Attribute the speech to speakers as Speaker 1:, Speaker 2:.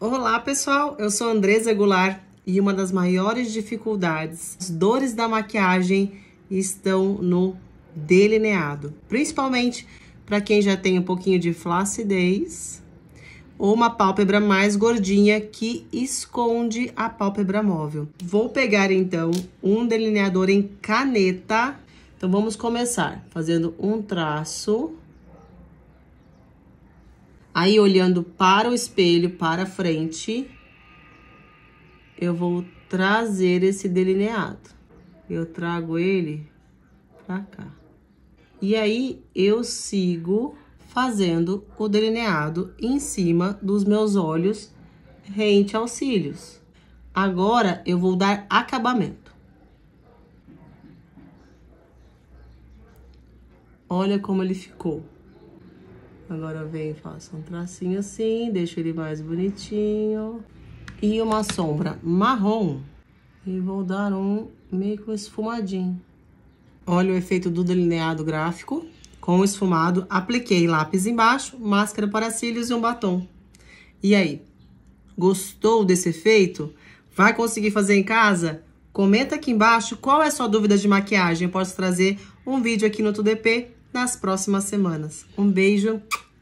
Speaker 1: Olá, pessoal. Eu sou Andresa Goulart e uma das maiores dificuldades, as dores da maquiagem estão no delineado, principalmente para quem já tem um pouquinho de flacidez ou uma pálpebra mais gordinha que esconde a pálpebra móvel. Vou pegar então um delineador em caneta. Então vamos começar fazendo um traço Aí, olhando para o espelho, para frente, eu vou trazer esse delineado. Eu trago ele para cá. E aí, eu sigo fazendo o delineado em cima dos meus olhos, rente aos cílios. Agora, eu vou dar acabamento. Olha como ele ficou. Agora vem, faço um tracinho assim, deixo ele mais bonitinho. E uma sombra marrom. E vou dar um meio com esfumadinho. Olha o efeito do delineado gráfico. Com o esfumado, apliquei lápis embaixo, máscara para cílios e um batom. E aí, gostou desse efeito? Vai conseguir fazer em casa? Comenta aqui embaixo qual é a sua dúvida de maquiagem. Eu posso trazer um vídeo aqui no TuDP nas próximas semanas. Um beijo.